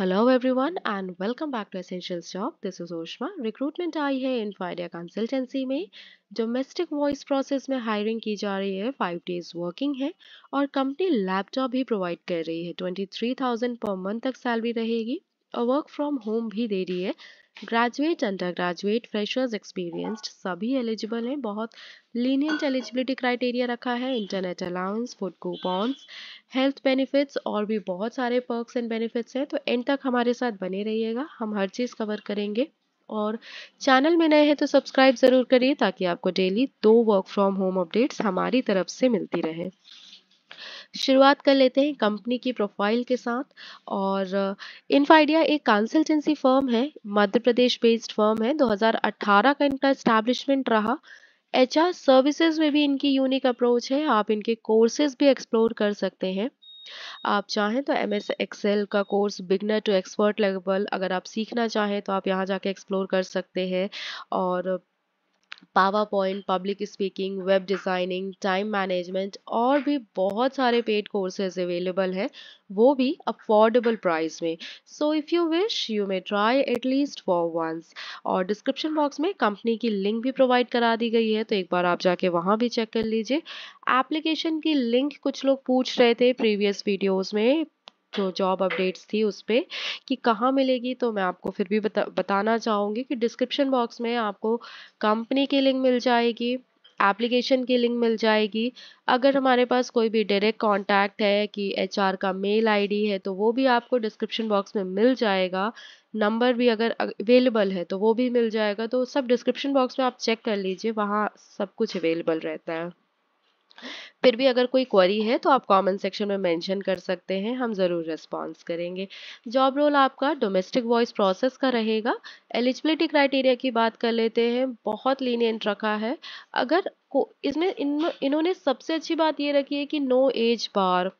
Hello everyone and welcome back to essential Job. This is ओशमा recruitment आई है Infidea consultancy में domestic voice process में hiring की जा रही है फाइव डेज वर्किंग है और कंपनी लैपटॉप भी प्रोवाइड कर रही है twenty three thousand per month तक सैलरी रहेगी वर्क फ्रॉम होम भी दे रही है graduate under graduate freshers experienced सभी एलिजिबल हैं बहुत लीनियंट एलिजिबिलिटी क्राइटेरिया रखा है internet allowance food coupons health benefits और भी बहुत सारे पर्क्स एंड बेनिफिट्स हैं तो एंड तक हमारे साथ बने रहिएगा हम हर चीज़ कवर करेंगे और चैनल में नए हैं तो सब्सक्राइब ज़रूर करिए ताकि आपको डेली दो वर्क फ्रॉम होम अपडेट्स हमारी तरफ से मिलती रहे शुरुआत कर लेते हैं कंपनी की प्रोफाइल के साथ और इन्फ आइडिया एक कंसल्टेंसी फर्म है मध्य प्रदेश बेस्ड फर्म है 2018 का इनका इस्टेब्लिशमेंट रहा एच सर्विसेज में भी इनकी यूनिक अप्रोच है आप इनके कोर्सेज भी एक्सप्लोर कर सकते हैं आप चाहें तो एम एस एक्सेल का course beginner to expert level अगर आप सीखना चाहें तो आप यहाँ जाके एक्सप्लोर कर सकते हैं और PowerPoint public speaking web designing time management और भी बहुत सारे पेड कोर्सेज अवेलेबल हैं वो भी अफोर्डेबल प्राइस में so if you wish you may try at least for once और डिस्क्रिप्शन बॉक्स में कंपनी की लिंक भी प्रोवाइड करा दी गई है तो एक बार आप जाके वहाँ भी चेक कर लीजिए एप्लीकेशन की लिंक कुछ लोग पूछ रहे थे प्रीवियस वीडियोज में जो जॉब अपडेट्स थी उस पर कि कहाँ मिलेगी तो मैं आपको फिर भी बता बताना चाहूँगी कि डिस्क्रिप्शन बॉक्स में आपको कंपनी की लिंक मिल जाएगी एप्लीकेशन की लिंक मिल जाएगी अगर हमारे पास कोई भी डायरेक्ट कांटेक्ट है कि एचआर का मेल आईडी है तो वो भी आपको डिस्क्रिप्शन बॉक्स में मिल जाएगा नंबर भी अगर अवेलेबल है तो वो भी मिल जाएगा तो सब डिस्क्रिप्शन बॉक्स में आप चेक कर लीजिए वहाँ सब कुछ अवेलेबल रहता है फिर भी अगर कोई क्वेरी है तो आप कमेंट सेक्शन में मेंशन कर सकते हैं हम ज़रूर रिस्पॉन्स करेंगे जॉब रोल आपका डोमेस्टिक वॉइस प्रोसेस का रहेगा एलिजिबिलिटी क्राइटेरिया की बात कर लेते हैं बहुत लीनियंट रखा है अगर को इसमें इन इन्होंने सबसे अच्छी बात ये रखी है कि नो एज बार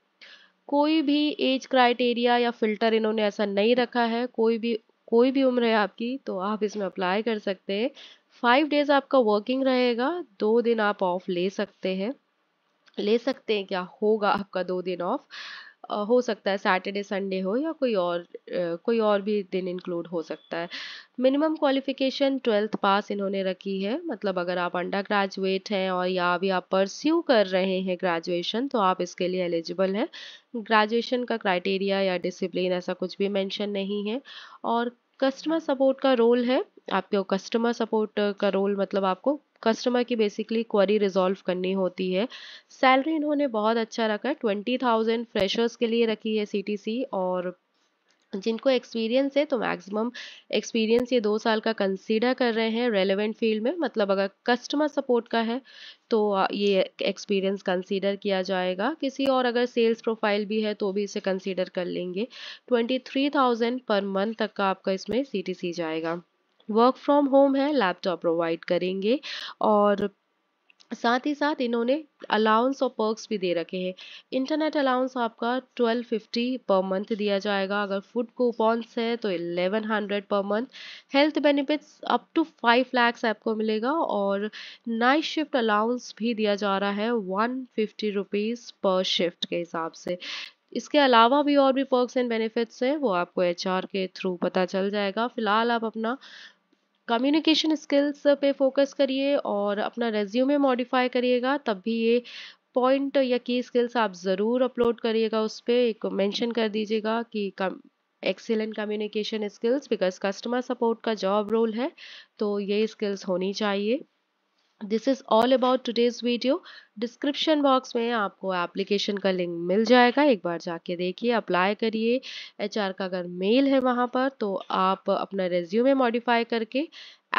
कोई भी एज क्राइटेरिया या फिल्टर इन्होंने ऐसा नहीं रखा है कोई भी कोई भी उम्र है आपकी तो आप इसमें अप्लाई कर सकते हैं फाइव डेज आपका वर्किंग रहेगा दो दिन आप ऑफ ले सकते हैं ले सकते हैं क्या होगा आपका दो दिन ऑफ हो सकता है सैटरडे संडे हो या कोई और कोई और भी दिन इंक्लूड हो सकता है मिनिमम क्वालिफिकेशन ट्वेल्थ पास इन्होंने रखी है मतलब अगर आप अंडर ग्रेजुएट हैं और या अभी आप परस्यू कर रहे हैं ग्रेजुएशन तो आप इसके लिए एलिजिबल हैं ग्रेजुएशन का क्राइटेरिया या डिसिप्लिन ऐसा कुछ भी मैंशन नहीं है और कस्टमर सपोर्ट का रोल है आपके कस्टमर सपोर्ट का रोल मतलब आपको कस्टमर की बेसिकली क्वारी रिजॉल्व करनी होती है सैलरी इन्होंने बहुत अच्छा रखा है ट्वेंटी थाउजेंड फ्रेशर्स के लिए रखी है सी और जिनको एक्सपीरियंस है तो मैक्सिमम एक्सपीरियंस ये दो साल का कंसीडर कर रहे हैं रेलेवेंट फील्ड में मतलब अगर कस्टमर सपोर्ट का है तो ये एक्सपीरियंस कंसीडर किया जाएगा किसी और अगर सेल्स प्रोफाइल भी है तो भी इसे कंसीडर कर लेंगे twenty three thousand per month तक का आपका इसमें सी जाएगा वर्क फ्रॉम होम है लैपटॉप प्रोवाइड करेंगे और साथ ही साथ इन्होंने अलाउंस और पर्क्स भी दे रखे हैं इंटरनेट अलाउंस आपका ट्वेल्व फिफ्टी पर मंथ दिया जाएगा अगर फूड कूपॉन्स है तो 1100 hundred per month health benefits up to five lakhs आपको मिलेगा और नाइट शिफ्ट अलाउंस भी दिया जा रहा है one fifty rupees per shift के हिसाब से इसके अलावा भी और भी पर्क्स एंड बेनिफिट्स हैं वो आपको एच के थ्रू पता चल जाएगा फिलहाल आप अपना कम्युनिकेशन स्किल्स पे फोकस करिए और अपना रेज्यूमे मॉडिफाई करिएगा तब भी ये पॉइंट या की स्किल्स आप ज़रूर अपलोड करिएगा उस पर एक मैंशन कर दीजिएगा कि कम excellent communication skills because customer support का जॉब रोल है तो ये स्किल्स होनी चाहिए this is all about today's video description box में आपको एप्लीकेशन का लिंक मिल जाएगा एक बार जाके देखिए अप्लाई करिए आर का अगर मेल है वहाँ पर तो आप अपना रेज्यूमे मॉडिफाई करके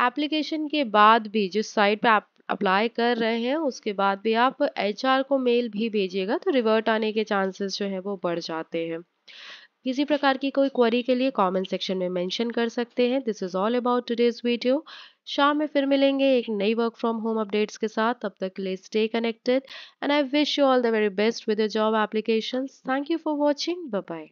एप्लीकेशन के बाद भी जिस साइट पे आप अप्लाई कर रहे हैं उसके बाद भी आप आर को मेल भी भेजिएगा तो रिवर्ट आने के चांसेस जो है वो बढ़ जाते हैं किसी प्रकार की कोई क्वेरी के लिए कमेंट सेक्शन में मेंशन कर सकते हैं this is all about today's video शाम में फिर मिलेंगे एक नई वर्क फ्रॉम होम अपडेट्स के साथ तब तक ले stay connected and I wish you all the very best with your job application thank you for watching bye